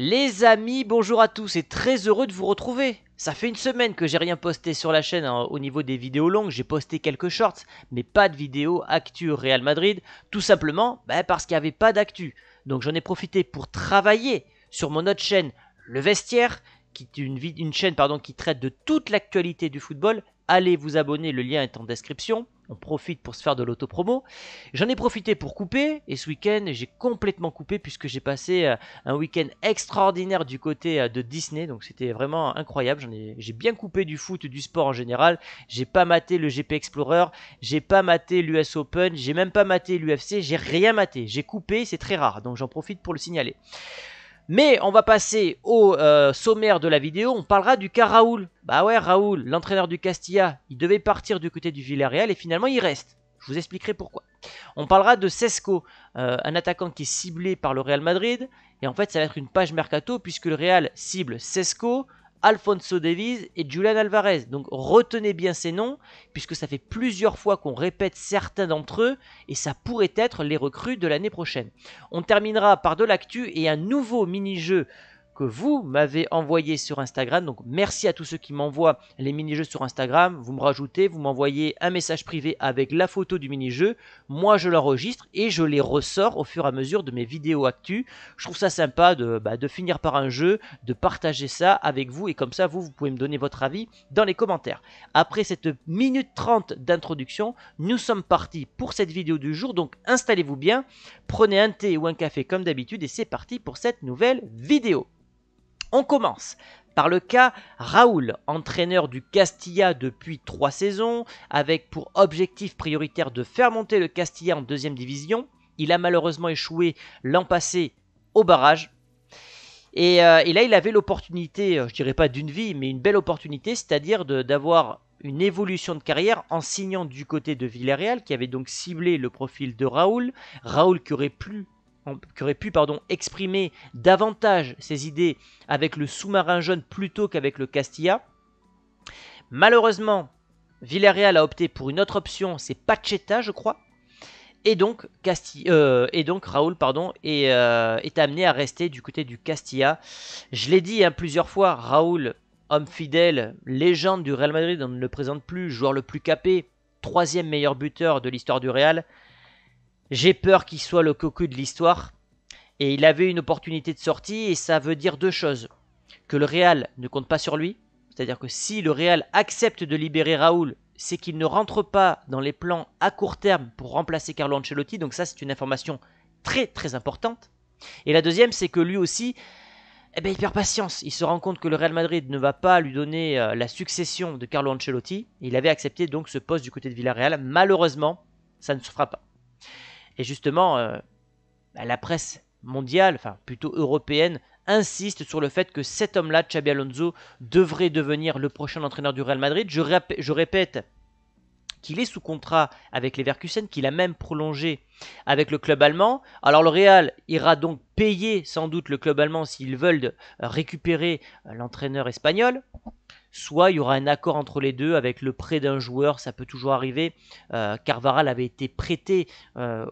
Les amis, bonjour à tous et très heureux de vous retrouver. Ça fait une semaine que j'ai rien posté sur la chaîne hein, au niveau des vidéos longues, j'ai posté quelques shorts, mais pas de vidéos actu Real Madrid, tout simplement bah, parce qu'il n'y avait pas d'actu. Donc j'en ai profité pour travailler sur mon autre chaîne, Le Vestiaire, qui est une, une chaîne pardon, qui traite de toute l'actualité du football. Allez vous abonner, le lien est en description on profite pour se faire de l'auto-promo. J'en ai profité pour couper, et ce week-end, j'ai complètement coupé puisque j'ai passé euh, un week-end extraordinaire du côté euh, de Disney, donc c'était vraiment incroyable. J'ai bien coupé du foot, du sport en général. J'ai pas maté le GP Explorer, j'ai pas maté l'US Open, j'ai même pas maté l'UFC, j'ai rien maté. J'ai coupé, c'est très rare, donc j'en profite pour le signaler. Mais on va passer au euh, sommaire de la vidéo, on parlera du cas Raoul. Bah ouais, Raoul, l'entraîneur du Castilla, il devait partir du côté du Villarreal et finalement il reste. Je vous expliquerai pourquoi. On parlera de Sesco, euh, un attaquant qui est ciblé par le Real Madrid. Et en fait, ça va être une page mercato puisque le Real cible Sesco, Alfonso Davies et Julian Alvarez. Donc retenez bien ces noms, puisque ça fait plusieurs fois qu'on répète certains d'entre eux, et ça pourrait être les recrues de l'année prochaine. On terminera par de l'actu et un nouveau mini-jeu que vous m'avez envoyé sur Instagram. Donc merci à tous ceux qui m'envoient les mini-jeux sur Instagram. Vous me rajoutez, vous m'envoyez un message privé avec la photo du mini-jeu. Moi, je l'enregistre et je les ressors au fur et à mesure de mes vidéos actuelles. Je trouve ça sympa bah, de, finir par un jeu, de partager ça avec vous et comme ça, vous, vous pouvez me donner votre avis dans les commentaires. Après cette minute 30 d'introduction, nous sommes partis pour cette vidéo du jour. Donc installez-vous bien, prenez un thé ou un café comme d'habitude et c'est parti pour cette nouvelle vidéo. On commence par le cas Raoul, entraîneur du Castilla depuis trois saisons, avec pour objectif prioritaire de faire monter le Castilla en deuxième division. Il a malheureusement échoué l'an passé au barrage. Et, euh, là, il avait l'opportunité, euh, je dirais pas d'une vie, mais une belle opportunité, c'est-à-dire d'avoir une évolution de carrière en signant du côté de Villarreal, qui avait donc ciblé le profil de Raoul. Raoul qui aurait pu, qui aurait pu pardon, exprimer davantage ses idées avec le sous-marin jaune plutôt qu'avec le Castilla. Malheureusement, Villarreal a opté pour une autre option, c'est Pacheta, je crois. Et donc, Castilla, euh, et donc Raoul pardon, est, euh, est, amené à rester du côté du Castilla. Je l'ai dit hein, plusieurs fois, Raoul, homme fidèle, légende du Real Madrid, on ne le présente plus, joueur le plus capé, troisième meilleur buteur de l'histoire du Real. J'ai peur qu'il soit le cocu de l'histoire. Et il avait une opportunité de sortie et ça veut dire deux choses. Que le Real ne compte pas sur lui. C'est-à-dire que si le Real accepte de libérer Raoul, c'est qu'il ne rentre pas dans les plans à court terme pour remplacer Carlo Ancelotti. Donc ça c'est une information très très importante. Et la deuxième c'est que lui aussi, eh ben, il perd patience. Il se rend compte que le Real Madrid ne va pas lui donner euh, la succession de Carlo Ancelotti. Il avait accepté donc ce poste du côté de Villarreal. Malheureusement, ça ne se fera pas. Et justement, euh, bah, la presse mondiale, enfin plutôt européenne, insiste sur le fait que cet homme-là, Xabi Alonso, devrait devenir le prochain entraîneur du Real Madrid. je répète, qu'il est sous contrat avec les Leverkusen, qu'il a même prolongé avec le club allemand. Alors le Real ira donc payer sans doute le club allemand s'ils veulent euh, récupérer euh, l'entraîneur espagnol. Soit il y aura un accord entre les deux avec le prêt d'un joueur, ça peut toujours arriver. Euh, car VARAL avait été prêté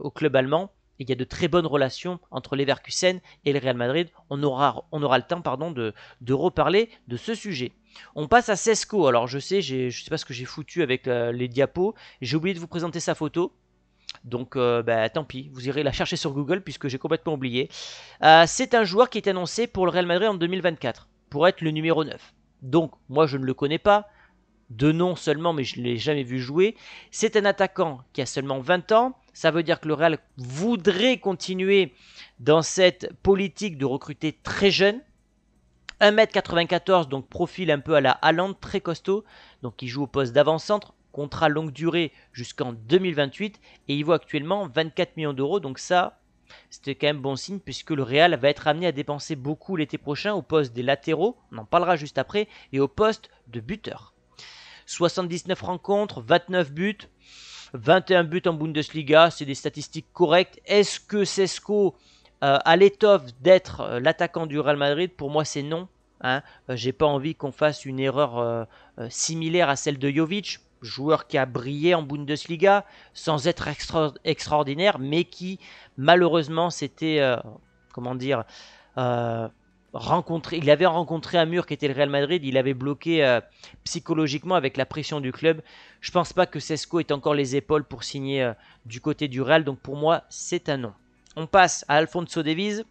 au club allemand il y a de très bonnes relations entre Leverkusen et le Real Madrid. On aura, on aura le temps pardon, de, reparler de ce sujet. On passe à Sesco. Alors je sais, je ne sais pas ce que j'ai foutu avec euh, les diapos. J'ai oublié de vous présenter sa photo. Donc euh, bah, tant pis, vous irez la chercher sur Google puisque j'ai complètement oublié. Euh, c'est un joueur qui est annoncé pour le Real Madrid en 2024 pour être le numéro 9. Donc moi je ne le connais pas, de nom seulement, mais je ne l'ai jamais vu jouer. C'est un attaquant qui a seulement 20 ans. Ça veut dire que le Real voudrait continuer dans cette politique de recruter très jeune. 1m94, donc profil un peu à la Haaland, très costaud. Donc il joue au poste d'avant-centre, contrat longue durée jusqu'en 2028. Et il vaut actuellement 24 millions d'euros. Donc ça, c'était quand même bon signe puisque le Real va être amené à dépenser beaucoup l'été prochain au poste des latéraux, on en parlera juste après, et au poste de buteur. 79 rencontres, 29 buts, 21 buts en Bundesliga, c'est des statistiques correctes. Est-ce que Sesco euh, a l'étoffe d'être euh, l'attaquant du Real Madrid Pour moi, c'est non. Hein. Euh, j'ai pas envie qu'on fasse une erreur similaire à celle de Jovic, joueur qui a brillé en Bundesliga sans être extraordinaire, mais qui malheureusement s'était, comment dire, rencontré, il avait rencontré un mur qui était le Real Madrid, il avait bloqué euh, psychologiquement avec la pression du club. Je pense pas que Cesco ait encore les épaules pour signer euh, du côté du Real, donc pour moi c'est un non. On passe à Alfonso Davies.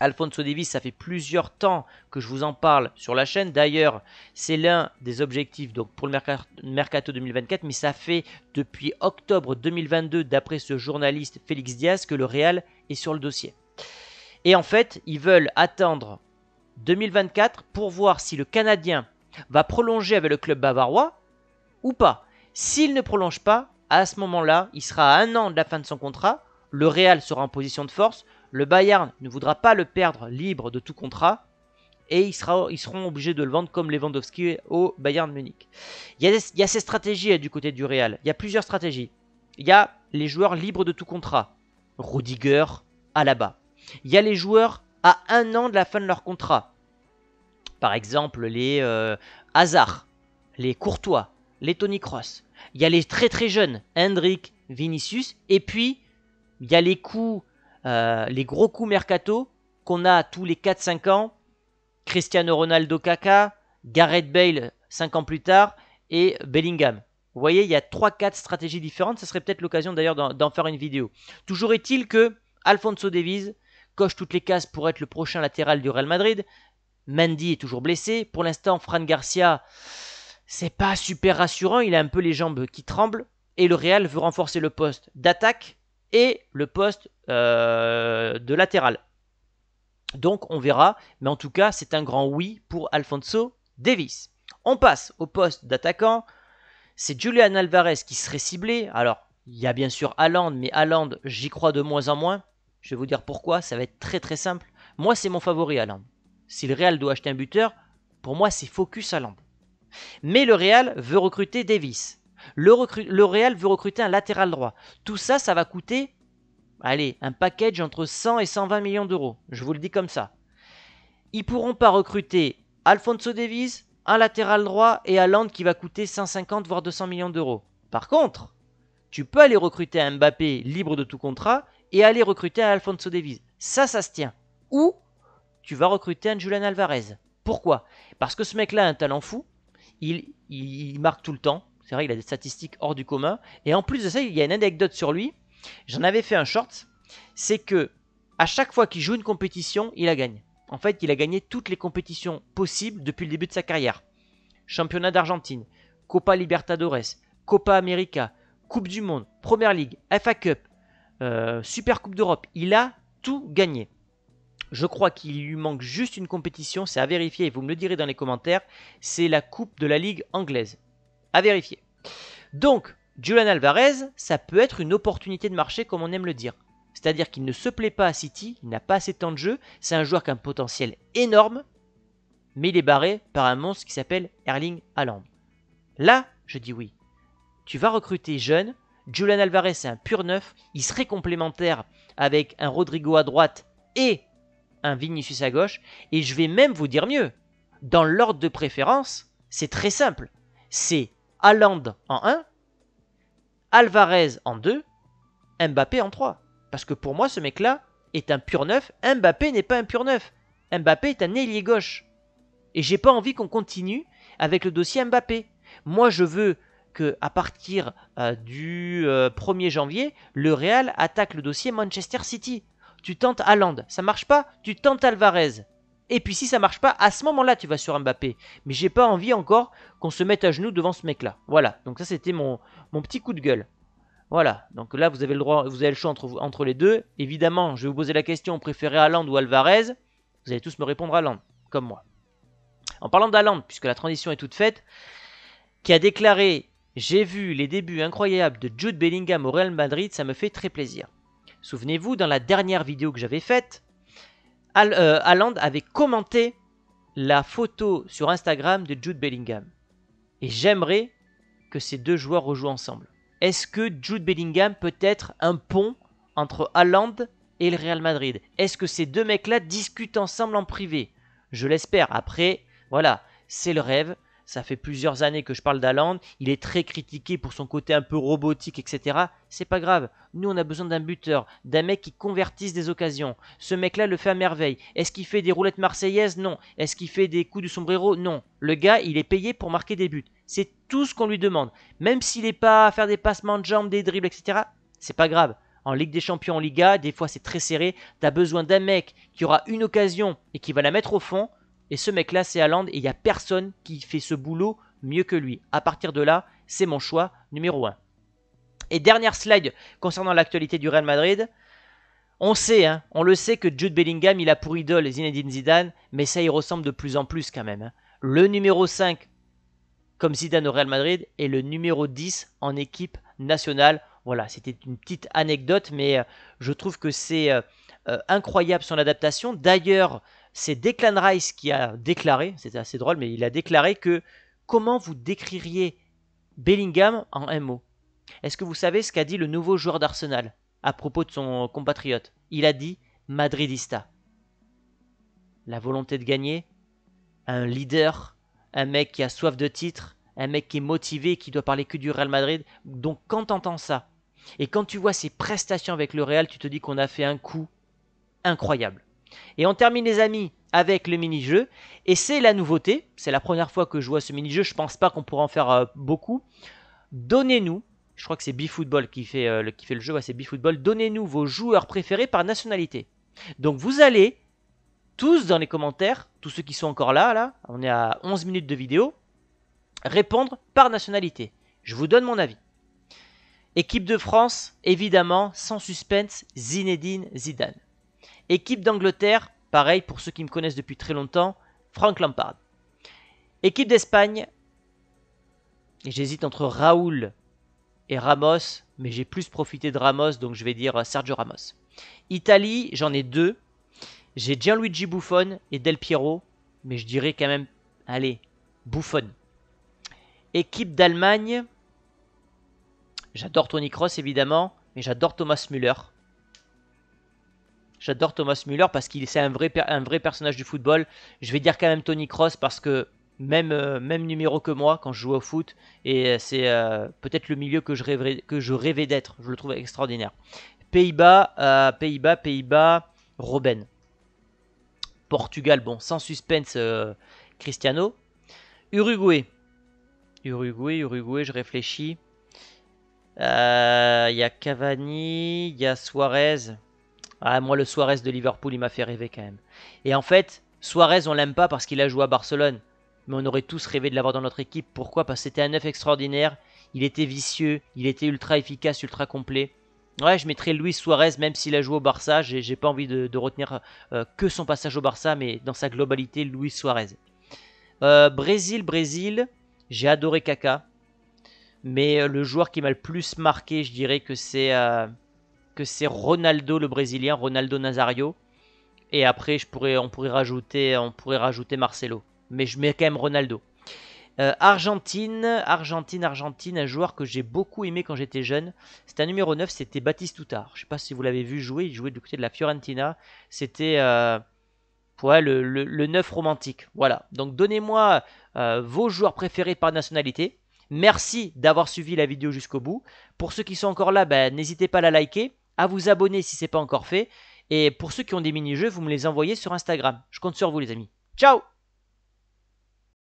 Alfonso Davies, ça fait plusieurs temps que je vous en parle sur la chaîne. D'ailleurs, c'est l'un des objectifs donc, pour le Mercato 2024, mais ça fait depuis octobre 2022, d'après ce journaliste Félix Diaz, que le Real est sur le dossier. Et en fait, ils veulent attendre 2024 pour voir si le Canadien va prolonger avec le club bavarois ou pas. S'il ne prolonge pas, à ce moment-là, il sera à un an de la fin de son contrat, le Real sera en position de force, le Bayern ne voudra pas le perdre libre de tout contrat, et ils, seront obligés de le vendre comme Lewandowski au Bayern Munich. Il y, a ces stratégies euh, du côté du Real, il y a plusieurs stratégies. Il y a les joueurs libres de tout contrat, à Rudiger, bas. Il y a les joueurs à un an de la fin de leur contrat. Par exemple, les euh, Hazard, les Courtois, les Tony Cross. Il y a les très très jeunes, Hendrik, Vinicius. Et puis, il y a les coups, euh, les gros coups mercato qu'on a tous les 4-5 ans. Cristiano Ronaldo Kaka, Gareth Bale 5 ans plus tard et Bellingham. Vous voyez, il y a 3-4 stratégies différentes. Ce serait peut-être l'occasion d'ailleurs d'en faire une vidéo. Toujours est-il que Alfonso Davies coche toutes les cases pour être le prochain latéral du Real Madrid. Mandy est toujours blessé. Pour l'instant, Fran Garcia, c'est pas super rassurant. Il a un peu les jambes qui tremblent. Et le Real veut renforcer le poste d'attaque et le poste euh, de latéral. Donc on verra. Mais en tout cas, c'est un grand oui pour Alfonso Davis. On passe au poste d'attaquant. C'est Julian Alvarez qui serait ciblé. Alors, il y a bien sûr Haaland, mais Haaland, j'y crois de moins en moins. Je vais vous dire pourquoi, ça va être très très simple. Moi, c'est mon favori à Land. Si le Real doit acheter un buteur, pour moi, c'est focus à Mais le Real veut recruter Davis. Le, Real veut recruter un latéral droit. Tout ça, ça va coûter, allez, un package entre 100 et 120 millions d'euros. Je vous le dis comme ça. Ils pourront pas recruter Alfonso Davis, un latéral droit et land qui va coûter 150 voire 200 millions d'euros. Par contre, tu peux aller recruter un Mbappé libre de tout contrat et aller recruter un Alfonso Davies. Ça, ça se tient. Ou tu vas recruter un Julian Alvarez. Pourquoi Parce que ce mec-là a un talent fou, il, marque tout le temps, c'est vrai il a des statistiques hors du commun, et en plus de ça, il y a une anecdote sur lui, j'en avais fait un short, c'est que à chaque fois qu'il joue une compétition, il la gagne. En fait, il a gagné toutes les compétitions possibles depuis le début de sa carrière. Championnat d'Argentine, Copa Libertadores, Copa América, Coupe du Monde, Première League, FA Cup, euh, Super Coupe d'Europe. Il a tout gagné. Je crois qu'il lui manque juste une compétition, c'est à vérifier, et vous me le direz dans les commentaires, c'est la Coupe de la Ligue anglaise. À vérifier. Donc, Julian Alvarez, ça peut être une opportunité de marché comme on aime le dire. C'est-à-dire qu'il ne se plaît pas à City, il n'a pas assez de temps de jeu, c'est un joueur qui a un potentiel énorme, mais il est barré par un monstre qui s'appelle Erling Haaland. Là, je dis oui. Tu vas recruter jeune, Julian Alvarez, c'est un pur neuf. Il serait complémentaire avec un Rodrigo à droite et un Vinicius à gauche. Et je vais même vous dire mieux. Dans l'ordre de préférence, c'est très simple. C'est Haaland en 1, Alvarez en 2, Mbappé en 3. Parce que pour moi, ce mec-là est un pur neuf. Mbappé n'est pas un pur neuf. Mbappé est un ailier gauche. Et j'ai pas envie qu'on continue avec le dossier Mbappé. Moi, je veux que à partir euh, du 1er euh, janvier, le Real attaque le dossier Manchester City. Tu tentes Haaland, ça marche pas, tu tentes Alvarez. Et puis si ça marche pas, à ce moment-là, tu vas sur Mbappé. Mais j'ai pas envie encore qu'on se mette à genoux devant ce mec-là. Voilà. Donc ça c'était mon, petit coup de gueule. Voilà, donc là vous avez le droit, vous avez le choix entre, les deux. Évidemment, je vais vous poser la question, préférez Haaland ou Alvarez Vous allez tous me répondre Haaland, comme moi. En parlant d'Allende, puisque la transition est toute faite, qui a déclaré j'ai vu les débuts incroyables de Jude Bellingham au Real Madrid, ça me fait très plaisir. Souvenez-vous, dans la dernière vidéo que j'avais faite, euh, Aland avait commenté la photo sur Instagram de Jude Bellingham. Et j'aimerais que ces deux joueurs rejouent ensemble. Est-ce que Jude Bellingham peut être un pont entre Alland et le Real Madrid Est-ce que ces deux mecs-là discutent ensemble en privé Je l'espère. Après, voilà, c'est le rêve ça fait plusieurs années que je parle d'Aland, il est très critiqué pour son côté un peu robotique, etc. C'est pas grave, nous on a besoin d'un buteur, d'un mec qui convertisse des occasions. Ce mec-là le fait à merveille. Est-ce qu'il fait des roulettes marseillaises Non. Est-ce qu'il fait des coups de sombrero Non. Le gars, il est payé pour marquer des buts. C'est tout ce qu'on lui demande. Même s'il n'est pas à faire des passements de jambes, des dribbles, etc., c'est pas grave. En Ligue des Champions, en Liga, des fois c'est très serré, t'as besoin d'un mec qui aura une occasion et qui va la mettre au fond et ce mec-là, c'est Haaland, et il n'y a personne qui fait ce boulot mieux que lui. À partir de là, c'est mon choix numéro 1. Et dernière slide concernant l'actualité du Real Madrid. On sait, hein, on le sait que Jude Bellingham, il a pour idole Zinedine Zidane, mais ça y ressemble de plus en plus quand même. Hein. Le numéro 5, comme Zidane au Real Madrid, et le numéro 10 en équipe nationale. Voilà, c'était une petite anecdote, mais euh, je trouve que c'est euh, euh, incroyable son adaptation. D'ailleurs, c'est Declan Rice qui a déclaré, c'est assez drôle, mais il a déclaré que comment vous décririez Bellingham en un mot Est-ce que vous savez ce qu'a dit le nouveau joueur d'Arsenal à propos de son compatriote Il a dit Madridista. La volonté de gagner, un leader, un mec qui a soif de titre, un mec qui est motivé, qui doit parler que du Real Madrid. Donc quand tu entends ça, et quand tu vois ses prestations avec le Real, tu te dis qu'on a fait un coup incroyable. Et on termine les amis avec le mini-jeu. Et c'est la nouveauté, c'est la première fois que je vois ce mini-jeu, je pense pas qu'on pourra en faire euh, beaucoup. Donnez-nous, je crois que c'est Football qui, fait, euh, le, qui fait le jeu, c'est Football. donnez-nous vos joueurs préférés par nationalité. Donc vous allez tous dans les commentaires, tous ceux qui sont encore là, là, on est à 11 minutes de vidéo, répondre par nationalité. Je vous donne mon avis. Équipe de France, évidemment, sans suspense, Zinedine Zidane. Équipe d'Angleterre, pareil pour ceux qui me connaissent depuis très longtemps, Frank Lampard. Équipe d'Espagne, j'hésite entre Raoul et Ramos, mais j'ai plus profité de Ramos, donc je vais dire Sergio Ramos. Italie, j'en ai deux. J'ai Gianluigi Buffon et Del Piero, mais je dirais quand même, allez, Buffon. Équipe d'Allemagne, j'adore Tony Cross évidemment, mais j'adore Thomas Müller. J'adore Thomas Müller parce qu'il c'est un vrai, un vrai personnage du football. Je vais dire quand même Tony Cross parce que même, euh, même numéro que moi quand je joue au foot et euh, c'est euh, peut-être le milieu que je que je rêvais d'être. Je le trouve extraordinaire. Pays-Bas, Pays-Bas, Pays-Bas, Robben. Portugal, bon, sans suspense, Cristiano. Uruguay. Uruguay, Uruguay, je réfléchis. Il y a Cavani, il y a Suarez. Ah, moi, le Suarez de Liverpool, il m'a fait rêver quand même. Et en fait, Suarez, on l'aime pas parce qu'il a joué à Barcelone. Mais on aurait tous rêvé de l'avoir dans notre équipe. Pourquoi Parce que c'était un neuf extraordinaire. Il était vicieux, il était ultra efficace, ultra complet. Ouais, je mettrais Luis Suarez, même s'il a joué au Barça. J'ai pas envie de, retenir euh, que son passage au Barça, mais dans sa globalité, Luis Suarez. Euh, Brésil, Brésil, j'ai adoré Kaka. Mais euh, le joueur qui m'a le plus marqué, je dirais que c'est que c'est Ronaldo le Brésilien, Ronaldo Nazario. Et après, je pourrais, on, pourrait rajouter, on pourrait rajouter Marcelo. Mais je mets quand même Ronaldo. Euh, Argentine, Argentine, Argentine, un joueur que j'ai beaucoup aimé quand j'étais jeune. C'était un numéro 9, c'était Baptiste Toutard. Je ne sais pas si vous l'avez vu jouer, il jouait du côté de la Fiorentina. C'était euh, le, le, 9 romantique. Voilà, donc donnez-moi euh, vos joueurs préférés par nationalité. Merci d'avoir suivi la vidéo jusqu'au bout. Pour ceux qui sont encore là, ben, n'hésitez pas à la liker à vous abonner si ce n'est pas encore fait. Et pour ceux qui ont des mini-jeux, vous me les envoyez sur Instagram. Je compte sur vous les amis. Ciao